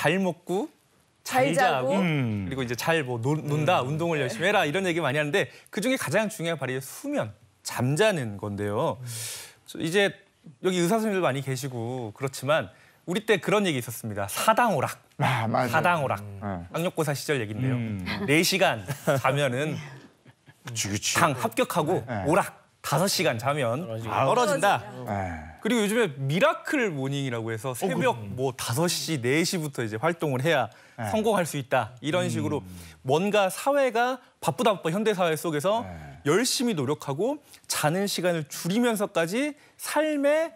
잘 먹고 잘, 잘 자고 음. 그리고 이제 잘뭐 논다, 음. 운동을 열심히 해라 이런 얘기 많이 하는데 그중에 가장 중요한 발이 수면, 잠자는 건데요. 이제 여기 의사 선생님들 많이 계시고 그렇지만 우리 때 그런 얘기 있었습니다. 사당오락. 아, 맞아요. 사당오락. 음. 학력고사 시절 얘긴데요. 음. 4시간 자면은 당 합격하고 네. 오락. 5 시간 자면 아, 떨어진다. 떨어진다. 네. 네. 그리고 요즘에 미라클 모닝이라고 해서 어, 새벽 뭐5시4시부터 이제 활동을 해야 네. 성공할 수 있다. 이런 음. 식으로 뭔가 사회가 바쁘다 바빠 현대 사회 속에서 네. 열심히 노력하고 자는 시간을 줄이면서까지 삶의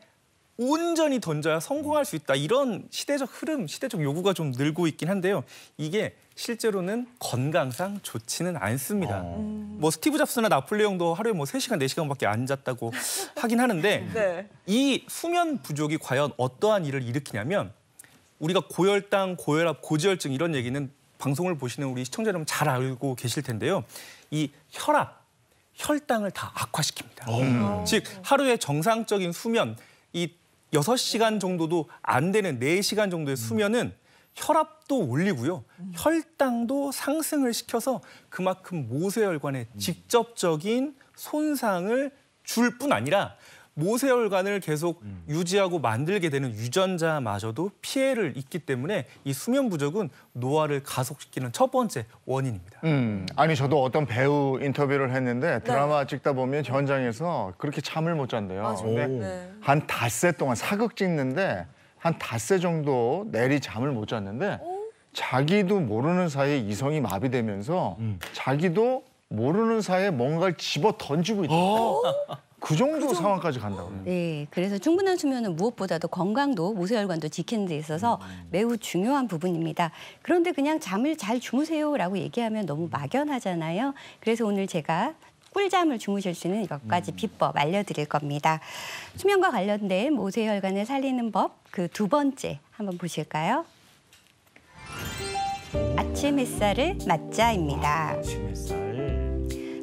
온전히 던져야 성공할 수 있다. 이런 시대적 흐름, 시대적 요구가 좀 늘고 있긴 한데요. 이게 실제로는 건강상 좋지는 않습니다. 어... 음. 뭐 스티브 잡스나 나폴레옹도 하루에 뭐 세시간네시간밖에안 잤다고 하긴 하는데 네. 이 수면 부족이 과연 어떠한 일을 일으키냐면 우리가 고혈당, 고혈압, 고지혈증 이런 얘기는 방송을 보시는 우리 시청자 여러분 잘 알고 계실 텐데요. 이 혈압, 혈당을 다 악화시킵니다. 오... 어. 즉 하루에 정상적인 수면, 이6 시간 정도도 안 되는 4시간 정도의 수면은 혈압도 올리고요. 혈당도 상승을 시켜서 그만큼 모세혈관에 직접적인 손상을 줄 뿐 아니라 모세혈관을 계속 음. 유지하고 만들게 되는 유전자마저도 피해를 입기 때문에 이 수면 부족은 노화를 가속시키는 첫 번째 원인입니다. 음, 아니 저도 어떤 배우 인터뷰를 했는데 네. 드라마 네. 찍다 보면 현장에서 그렇게 잠을 못 잔대요. 아, 근데 네. 한 닷새 동안 사극 찍는데 한 닷새 정도 내리 잠을 못 잤는데 오. 어? 자기도 모르는 사이에 이성이 마비되면서 음. 자기도 모르는 사이에 뭔가를 집어 던지고 있다. 어? 그, 그 정도 그 상황까지 간다고. 요 네, 그래서 충분한 수면은 무엇보다도 건강도 모세혈관도 지키는 데 있어서 음. 매우 중요한 부분입니다. 그런데 그냥 잠을 잘 주무세요라고 얘기하면 너무 음. 막연하잖아요. 그래서 오늘 제가 꿀잠을 주무실 수 있는 몇 가지 음. 비법 알려드릴 겁니다. 수면과 관련된 모세혈관을 살리는 법 그 두 번째 한번 보실까요? 아침 햇살을 맞자입니다. 아,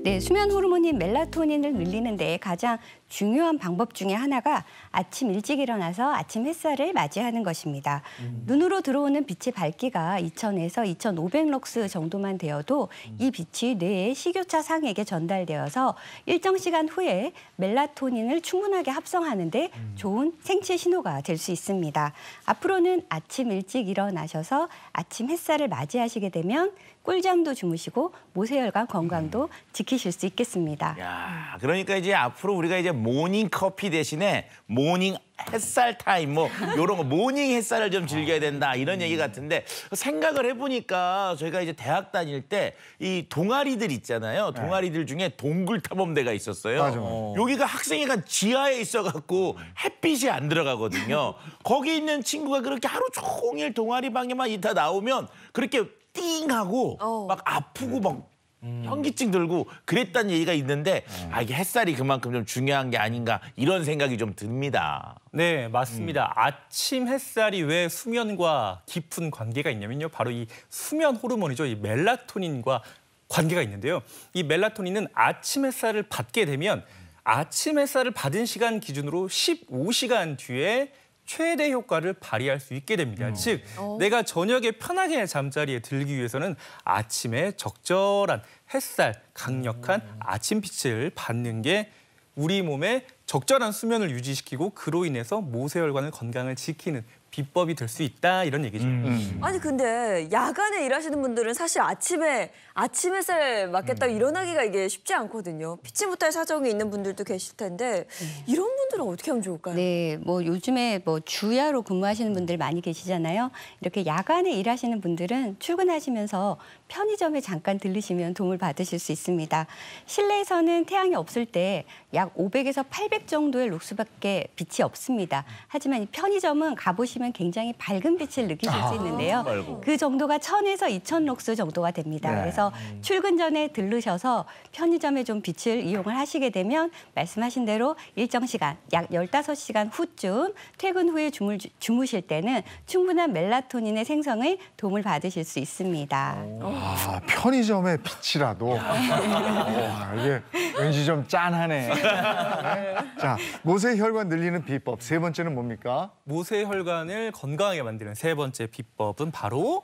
네, 수면 호르몬인 멜라토닌을 늘리는데 가장 중요한 방법 중에 하나가 아침 일찍 일어나서 아침 햇살을 맞이하는 것입니다. 음. 눈으로 들어오는 빛의 밝기가 2000에서 2500럭스 정도만 되어도 음. 이 빛이 뇌의 식교차 상에게 전달되어서 일정 시간 후에 멜라토닌을 충분하게 합성하는데 음. 좋은 생체 신호가 될 수 있습니다. 앞으로는 아침 일찍 일어나셔서 아침 햇살을 맞이하시게 되면 꿀잠도 주무시고 모세혈관 건강도 음. 지키실 수 있겠습니다. 야, 그러니까 이제 앞으로 우리가 이제 모닝 커피 대신에 모닝 햇살 타임 뭐 이런 거 모닝 햇살을 좀 즐겨야 된다 이런 얘기 같은데 생각을 해보니까 저희가 이제 대학 다닐 때 이 동아리들 있잖아요 네. 동아리들 중에 동굴 탐험대가 있었어요 맞아. 어. 여기가 학생회관 지하에 있어갖고 햇빛이 안 들어가거든요 거기 있는 친구가 그렇게 하루 종일 동아리 방에만 있다 나오면 그렇게 띵 하고 어. 막 아프고 막 음. 현기증 들고 그랬다는 얘기가 있는데 음. 아 이게 햇살이 그만큼 좀 중요한 게 아닌가 이런 생각이 좀 듭니다. 네, 맞습니다. 음. 아침 햇살이 왜 수면과 깊은 관계가 있냐면요. 바로 이 수면 호르몬이죠. 이 멜라토닌과 관계가 있는데요. 이 멜라토닌은 아침 햇살을 받게 되면 아침 햇살을 받은 시간 기준으로 15시간 뒤에 최대 효과를 발휘할 수 있게 됩니다. 음. 즉, 오. 어. 내가 저녁에 편하게 잠자리에 들기 위해서는 아침에 적절한 햇살, 강력한 음. 아침 빛을 받는 게 우리 몸에 적절한 수면을 유지시키고 그로 인해서 모세혈관의 건강을 지키는 비법이 될 수 있다 이런 얘기죠. 음. 음. 아니 근데 야간에 일하시는 분들은 사실 아침에 아침 햇살 맞겠다 음. 일어나기가 이게 쉽지 않거든요. 피치 못할 사정이 있는 분들도 계실 텐데 음. 이런 분들은 어떻게 하면 좋을까요? 네, 뭐 요즘에 뭐 주야로 근무하시는 분들 많이 계시잖아요. 이렇게 야간에 일하시는 분들은 출근하시면서 편의점에 잠깐 들리시면 도움을 받으실 수 있습니다. 실내에서는 태양이 없을 때 약 500에서 800 정도의 룩스밖에 빛이 없습니다. 하지만 이 편의점은 가보시면 굉장히 밝은 빛을 느끼실 수 아, 있는데요. 아, 그 정도가 1000에서 2000룩스 정도가 됩니다. 네. 그래서 출근 전에 들르셔서 편의점에 좀 빛을 이용을 하시게 되면 말씀하신 대로 일정 시간, 약 15시간 후쯤 퇴근 후에 주무, 주무실 때는 충분한 멜라토닌의 생성에 도움을 받으실 수 있습니다. 오. 아 편의점의 빛이라도 아, 이게 왠지 좀 짠하네. 네? 자 모세혈관 늘리는 비법 세 번째는 뭡니까? 모세혈관을 건강하게 만드는 세 번째 비법은 바로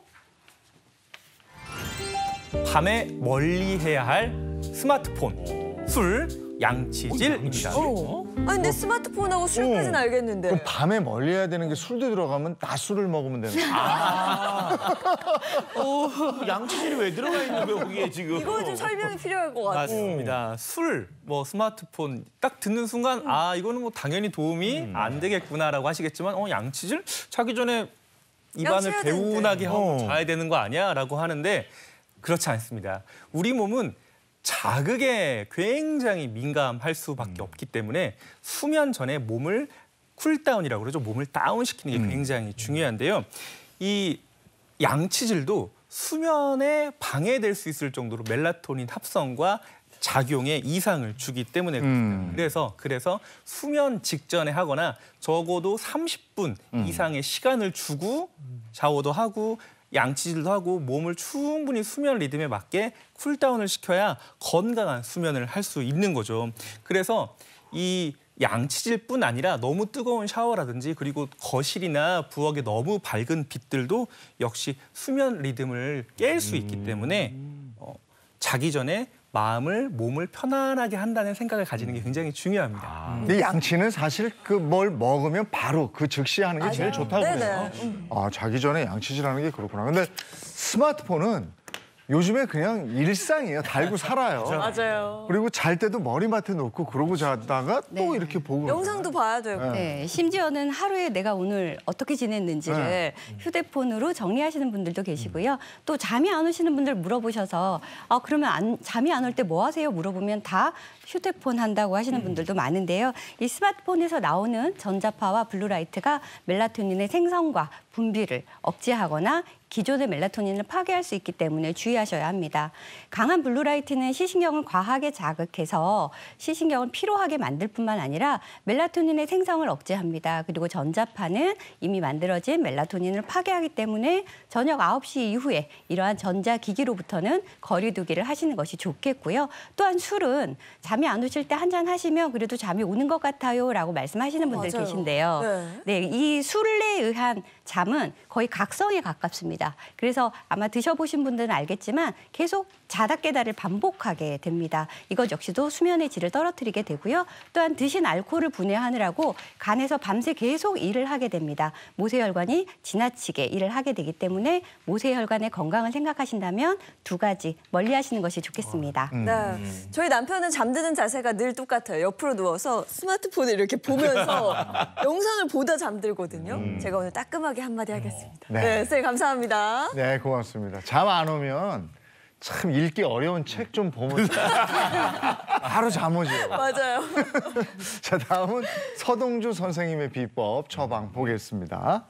밤에 멀리 해야 할 스마트폰, 술, 양치질입니다. 어. 아니 근 어. 스마트폰하고 술까지는 어. 알겠는데. 그럼 밤에 멀리 해야 되는 게 술도 들어가면 낮술을 먹으면 되는 거야. 아. 양치질이 왜 들어가 있는 거예 거기에 지금? 이거 좀 설명이 필요할 것 같아. 맞습니다. 음. 술, 뭐 스마트폰 딱 듣는 순간 아 이거는 뭐 당연히 도움이 음. 안 되겠구나라고 하시겠지만 어 양치질 자기 전에 입안을 개운하게 하고 어. 자야 되는 거 아니야라고 하는데 그렇지 않습니다. 우리 몸은 자극에 굉장히 민감할 수밖에 음. 없기 때문에 수면 전에 몸을 쿨다운이라고 그러죠. 몸을 다운시키는 게 음. 굉장히 음. 중요한데요. 이 양치질도 수면에 방해될 수 있을 정도로 멜라토닌 합성과 작용에 이상을 주기 때문에 그렇습니다. 음. 그래서 그래서 수면 직전에 하거나 적어도 30분 음. 이상의 시간을 주고 샤워도 하고 양치질도 하고 몸을 충분히 수면 리듬에 맞게 쿨다운을 시켜야 건강한 수면을 할 수 있는 거죠. 그래서 이 양치질뿐 아니라 너무 뜨거운 샤워라든지 그리고 거실이나 부엌에 너무 밝은 빛들도 역시 수면 리듬을 깰 수 있기 음. 때문에 어, 자기 전에 마음을 몸을 편안하게 한다는 생각을 가지는 게 굉장히 중요합니다. 아. 음. 근데 양치는 사실 그 뭘 먹으면 바로 그 즉시 하는 게 맞아요. 제일 좋다고 네 그래요. 음. 아, 자기 전에 양치질하는 게 그렇구나. 근데 스마트폰은 요즘에 그냥 일상이에요. 달고 살아요. 맞아요. 그리고 잘 때도 머리맡에 놓고 그러고 자다가 네. 또 이렇게 보고. 영상도 봐야 돼요. 네. 네. 심지어는 하루에 내가 오늘 어떻게 지냈는지를 네. 휴대폰으로 정리하시는 분들도 계시고요. 음. 또 잠이 안 오시는 분들 물어보셔서 아 그러면 안, 잠이 안 올 때 뭐 하세요? 물어보면 다 휴대폰 한다고 하시는 음. 분들도 음. 많은데요. 이 스마트폰에서 나오는 전자파와 블루라이트가 멜라토닌의 생성과 분비를 억제하거나 기존의 멜라토닌을 파괴할 수 있기 때문에 주의하셔야 합니다. 강한 블루라이트는 시신경을 과하게 자극해서 시신경을 피로하게 만들 뿐만 아니라 멜라토닌의 생성을 억제합니다. 그리고 전자파는 이미 만들어진 멜라토닌을 파괴하기 때문에 저녁 9시 이후에 이러한 전자기기로부터는 거리두기를 하시는 것이 좋겠고요. 또한 술은 잠이 안 오실 때 한잔 하시면 그래도 잠이 오는 것 같아요 라고 말씀하시는 분들 맞아요. 계신데요. 네. 네, 이 술에 의한 잠은 거의 각성에 가깝습니다. 그래서 아마 드셔보신 분들은 알겠지만 계속 자다 깨다를 반복하게 됩니다. 이것 역시도 수면의 질을 떨어뜨리게 되고요. 또한 드신 알코올을 분해하느라고 간에서 밤새 계속 일을 하게 됩니다. 모세혈관이 지나치게 일을 하게 되기 때문에 모세혈관의 건강을 생각하신다면 두 가지 멀리 하시는 것이 좋겠습니다. 음. 네. 저희 남편은 잠드는 자세가 늘 똑같아요. 옆으로 누워서 스마트폰을 이렇게 보면서 영상을 보다 잠들거든요. 음. 제가 오늘 따끔하게 마지막에 한마디 음. 하겠습니다. 네, 네 선생님 감사합니다. 네, 고맙습니다. 잠 안 오면 참 읽기 어려운 책 좀 보면 하루 잠 오죠. 맞아요. 자, 다음은 서동주 선생님의 비법 처방 보겠습니다.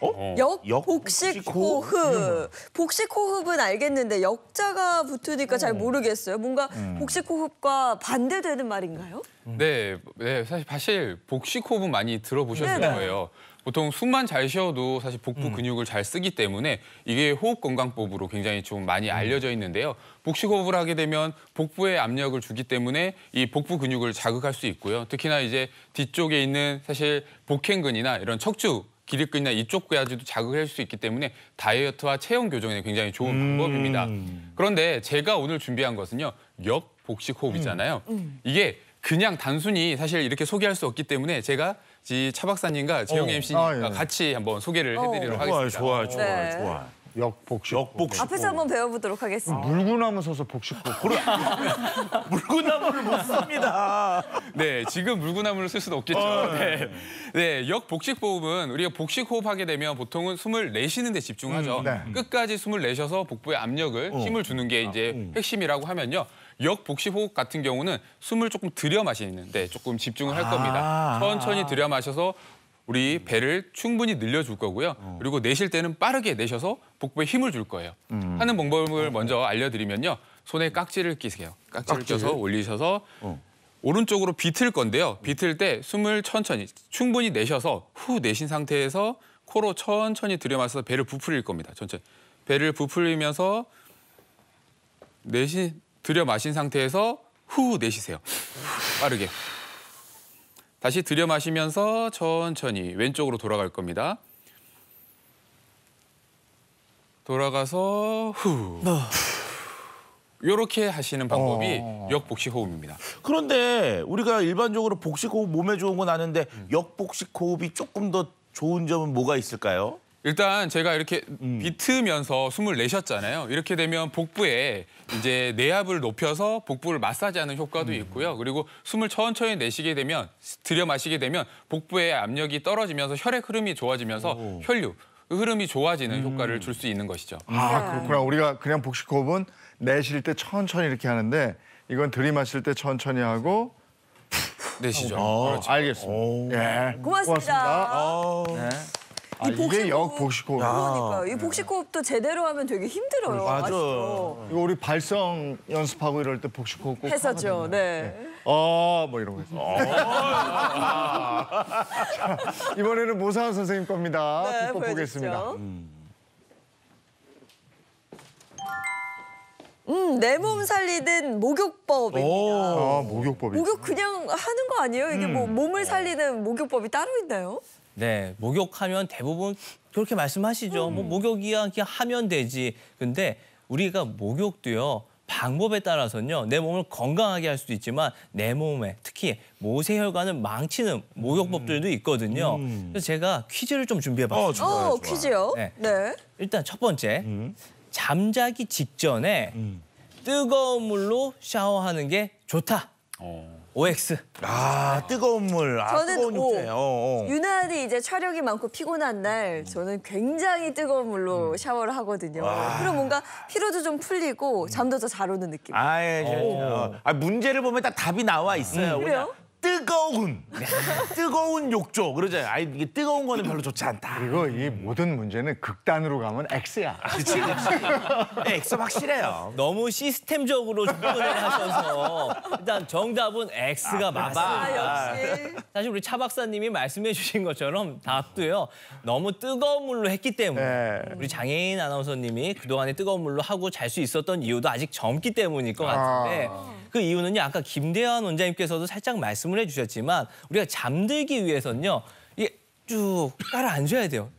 어? 어. 역복식 호흡. 음. 복식 호흡은 알겠는데 역자가 붙으니까 잘 음. 모르겠어요. 뭔가 음. 복식 호흡과 반대되는 말인가요? 네, 네 사실 사실 복식 호흡은 많이 들어보셨을 네네. 네. 거예요. 보통 숨만 잘 쉬어도 사실 복부 근육을 잘 쓰기 때문에 이게 호흡 건강법으로 굉장히 좀 많이 알려져 있는데요. 복식 호흡을 하게 되면 복부에 압력을 주기 때문에 이 복부 근육을 자극할 수 있고요. 특히나 이제 뒤쪽에 있는 사실 복행근이나 이런 척추 기립근이나 이쪽 뼈아지도 자극을 할 수 있기 때문에 다이어트와 체형 교정에 굉장히 좋은 음. 방법입니다. 그런데 제가 오늘 준비한 것은요. 역복식 호흡이잖아요. 음. 음. 이게 그냥 단순히 사실 이렇게 소개할 수 없기 때문에 제가 지 차 박사님과 재영 어. MC님과 아, 예. 같이 한번 소개를 어. 해드리도록 어. 하겠습니다. 좋아, 좋아, 좋아. 네. 좋아. 역복식. 역복식. 앞에서 한번 배워보도록 하겠습니다. 물구나무 서서 복식법. 아, 물구나무를 못 씁니다. 네, 지금 물구나무를 쓸 수도 없겠죠. 어, 네. 네. 네, 역복식 호흡은 우리가 복식 호흡하게 되면 보통은 숨을 내쉬는 데 집중하죠. 음, 네. 끝까지 숨을 내셔서 복부에 압력을 어. 힘을 주는 게 이제 아, 음. 핵심이라고 하면요. 역복식 호흡 같은 경우는 숨을 조금 들여 마시는데 조금 집중을 할 겁니다. 아 천천히 들여 마셔서 우리 배를 충분히 늘려줄 거고요. 어. 그리고 내실 때는 빠르게 내셔서 복부에 힘을 줄 거예요. 음. 하는 방법을 먼저 알려드리면요. 손에 깍지를 끼세요. 깍지를 껴서 올리셔서 어. 오른쪽으로 비틀 건데요. 비틀 때 숨을 천천히 충분히 내셔서 후 내신 상태에서 코로 천천히 들여마셔서 배를 부풀릴 겁니다. 천천히. 배를 부풀리면서 내신 들여마신 상태에서 후 내쉬세요. 빠르게. 다시 들여 마시면서 천천히 왼쪽으로 돌아갈 겁니다. 돌아가서 후. 네. 요렇게 하시는 방법이 어... 역복식 호흡입니다. 그런데 우리가 일반적으로 복식 호흡 몸에 좋은 건 아는데 음. 역복식 호흡이 조금 더 좋은 점은 뭐가 있을까요? 일단 제가 이렇게 음. 비트면서 숨을 내셨잖아요. 이렇게 되면 복부에 이제 내압을 높여서 복부를 마사지하는 효과도 음. 있고요. 그리고 숨을 천천히 내쉬게 되면 들여 마시게 되면 복부에 압력이 떨어지면서 혈액 흐름이 좋아지면서 오. 혈류 그 흐름이 좋아지는 음. 효과를 줄 수 있는 것이죠. 아, 아 그렇구나. 우리가 그냥 복식호흡은 내쉴 때 천천히 이렇게 하는데 이건 들이마실 때 천천히 하고 내쉬죠. 어, 그렇죠. 알겠습니다. 예. 고맙습니다. 고맙습니다. 어. 네. 이 아, 이게 역 복식호흡. 아, 그러니까요. 이 네. 복식호흡도 제대로 하면 되게 힘들어요. 맞아. 이거 우리 발성 연습하고 이럴 때 복식호흡 꼭 했었죠. 네. 네. 어, 뭐 이런 거 했어요. 어, 아. 이번에는 모사한 선생님 겁니다. 네, 비법 보여주시죠. 보겠습니다. 음. 음 내몸 살리는 목욕법입니다. 아, 목욕법이. 목욕 그냥 하는 거 아니에요? 이게 뭐 음. 뭐 몸을 살리는 목욕법이 따로 있나요? 네, 목욕하면 대부분 그렇게 말씀하시죠. 뭐 음. 뭐 목욕이야 하면 되지. 근데 우리가 목욕도요. 방법에 따라서는요. 내 몸을 건강하게 할 수도 있지만 내 몸에 특히 모세혈관을 망치는 목욕법들도 음. 있거든요. 음. 그래서 제가 퀴즈를 좀 준비해봤어요. 어, 어, 좋아요, 퀴즈요? 네. 네. 일단 첫 번째, 음. 잠자기 직전에 음. 뜨거운 물로 샤워하는 게 좋다. 어. OX. 아 뜨거운 물. 아, 저는 뜨거운 육제. 어, 어. 유난히 이제 촬영이 많고 피곤한 날 저는 굉장히 뜨거운 물로 음. 샤워를 하거든요. 와. 그럼 뭔가 피로도 좀 풀리고 잠도 더 잘 오는 느낌. 아예 아, 문제를 보면 딱 답이 나와 있어요. 음, 그래요? 뜨거운 네. 뜨거운 욕조 그러잖아요. 아이 이게 뜨거운 거는 별로 좋지 않다. 그리고 이 모든 문제는 극단으로 가면 X야. 아, 그치, 그 네, X 확실해요. 너무 시스템적으로 접근을 하셔서 일단 정답은 X가 아, 맞아. 아, 역시. 사실 우리 차 박사님이 말씀해 주신 것처럼 답도요. 너무 뜨거운 물로 했기 때문에 네. 우리 장애인 아나운서님이 그동안에 뜨거운 물로 하고 잘 수 있었던 이유도 아직 젊기 때문일 것 아. 같은데 아. 그 이유는요. 아까 김대환 원장님께서도 살짝 말씀 말씀을 해주셨지만 우리가 잠들기 위해서는요 쭉 따라 앉아야 돼요.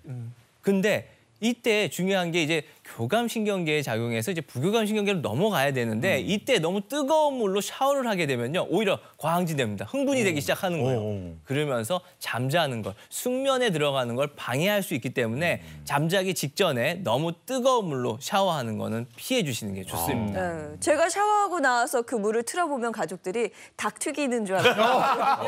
근데 이때 중요한 게 이제 교감신경계에 작용해서 이제 부교감신경계로 넘어가야 되는데 음. 이때 너무 뜨거운 물로 샤워를 하게 되면요. 오히려 과항진됩니다. 흥분이 오. 되기 시작하는 거예요. 오. 그러면서 잠자는 걸, 숙면에 들어가는 걸 방해할 수 있기 때문에 음. 잠자기 직전에 너무 뜨거운 물로 샤워하는 거는 피해 주시는 게 좋습니다. 아. 네, 제가 샤워하고 나와서 그 물을 틀어보면 가족들이 닭 튀기는 줄 알았어요.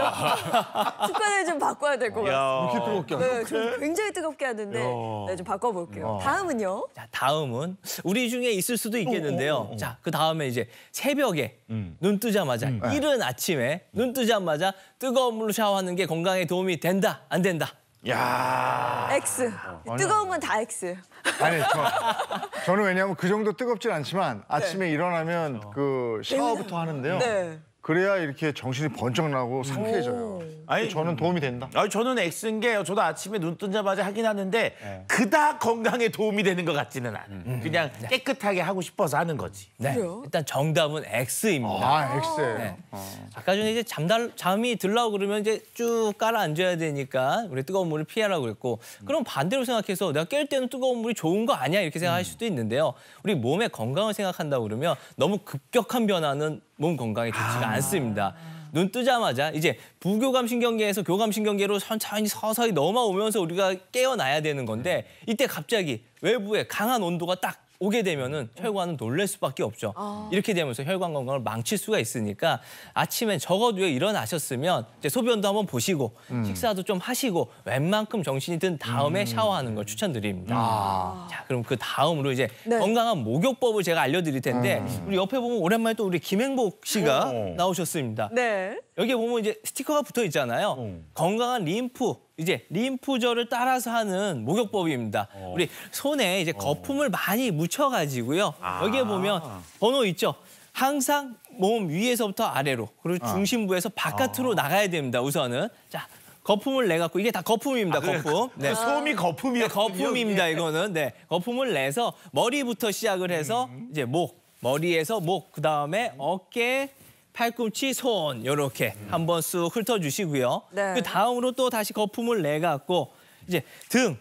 습관을 좀 바꿔야 될 것 같아요. 이렇게 뜨겁게 네, 하는 네, 굉장히 뜨겁게 하는데 네, 좀 바꿔볼게요. 어. 다음은요? 자, 다음 다음은 우리 중에 있을 수도 어, 있겠는데요. 오, 오, 오. 자, 그 다음에 이제 새벽에 음. 눈 뜨자마자 음. 네. 이른 아침에 눈 뜨자마자 뜨거운 물로 샤워하는 게 건강에 도움이 된다, 안 된다. 야 X. 어. 뜨거운 건 다 X. 아니, 저, 저는 왜냐하면 그 정도 뜨겁진 않지만 네. 아침에 네. 일어나면 그렇죠. 그 샤워부터 하는데요. 네. 그래야 이렇게 정신이 번쩍 나고 음. 상쾌해져요. 아니, 저는 도움이 된다. 아니, 저는 X인 게 저도 아침에 눈 뜨자마자 하긴 하는데 네. 그닥 건강에 도움이 되는 것 같지는 않아. 음. 음. 그냥 네. 깨끗하게 하고 싶어서 하는 거지. 네. 그래요? 일단 정답은 X입니다. 아, x 네. 어. 아. 까 전에 이제 잠달, 잠이 들라고 그러면 이제 쭉 깔아앉아야 되니까 우리 뜨거운 물을 피하라고 그랬고 음. 그럼 반대로 생각해서 내가 깰 때는 뜨거운 물이 좋은 거 아니야 이렇게 생각할 음. 수도 있는데요. 우리 몸의 건강을 생각한다고 그러면 너무 급격한 변화는 몸 건강에 좋지가 아. 않습니다. 눈 뜨자마자 이제 부교감 신경계에서 교감 신경계로 천천히 서서히 넘어오면서 우리가 깨어나야 되는 건데 이때 갑자기 외부에 강한 온도가 딱 오게 되면은 혈관은 놀랄 수밖에 없죠. 아. 이렇게 되면서 혈관 건강을 망칠 수가 있으니까 아침에 적어도 일어나셨으면 이제 소변도 한번 보시고 음. 식사도 좀 하시고 웬만큼 정신이 든 다음에 음. 샤워하는 걸 추천드립니다. 아. 자, 그럼 그 다음으로 이제 네. 건강한 목욕법을 제가 알려드릴 텐데 음. 우리 옆에 보면 오랜만에 또 우리 김행복 씨가 오. 어. 나오셨습니다. 네. 여기 보면 이제 스티커가 붙어 있잖아요. 어. 건강한 림프 이제 림프절을 따라서 하는 목욕법입니다. 어. 우리 손에 이제 어. 거품을 어. 많이 묻혀가지고요. 아. 여기에 보면 번호 있죠. 항상 몸 위에서부터 아래로 그리고 어. 중심부에서 바깥으로 어. 나가야 됩니다. 우선은 자 거품을 내 갖고 이게 다 거품입니다. 아, 거품. 그 네. 소음이 거품이요. 네, 거품입니다. 예. 이거는 네 거품을 내서 머리부터 시작을 해서 음. 이제 목 머리에서 목 그다음에 어깨 팔꿈치, 손 이렇게 음. 한번 쑥 훑어주시고요. 네. 그 다음으로 또 다시 거품을 내갖고 이제 등,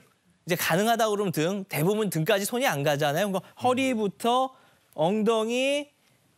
이제 가능하다 그러면 등, 대부분 등까지 손이 안 가잖아요. 그러니까 음. 허리부터 엉덩이,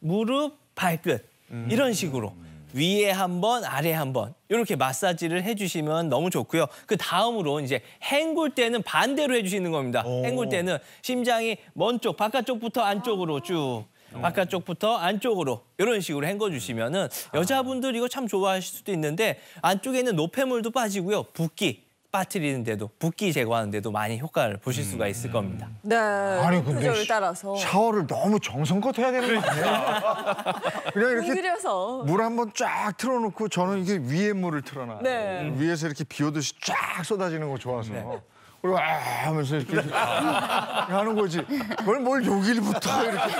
무릎, 발끝 음. 이런 식으로 음. 위에 한 번, 아래 한번 이렇게 마사지를 해주시면 너무 좋고요. 그 다음으로 이제 헹굴 때는 반대로 해주시는 겁니다. 오. 헹굴 때는 심장이 먼 쪽, 바깥쪽부터 안쪽으로 쭉 어. 바깥쪽부터 안쪽으로 이런 식으로 헹궈주시면 은 아. 여자분들 이거 참 좋아하실 수도 있는데 안쪽에 있는 노폐물도 빠지고요. 붓기 빠뜨리는데도 붓기 제거하는데도 많이 효과를 보실 수가 음. 있을 겁니다. 네. 아니 근데 따라서. 샤워를 너무 정성껏 해야 되는 거 아니에요? 그냥 이렇게 물 한번 쫙 틀어놓고 저는 이게 위에 물을 틀어놔요. 네. 위에서 이렇게 비 오듯이 쫙 쏟아지는 거 좋아서. 네. 그리고 아 하면서 이렇게 하는 거지. 그걸 뭘 여기부터 이렇게.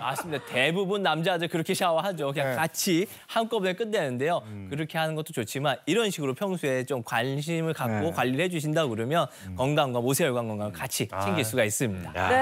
맞습니다. 대부분 남자들 그렇게 샤워하죠. 그냥 네. 같이 한꺼번에 끝내는데요. 음. 그렇게 하는 것도 좋지만 이런 식으로 평소에 좀 관심을 갖고 네. 관리를 해주신다 고 그러면 음. 건강과 모세혈관 건강을 같이 아. 챙길 아. 수가 있습니다. 야.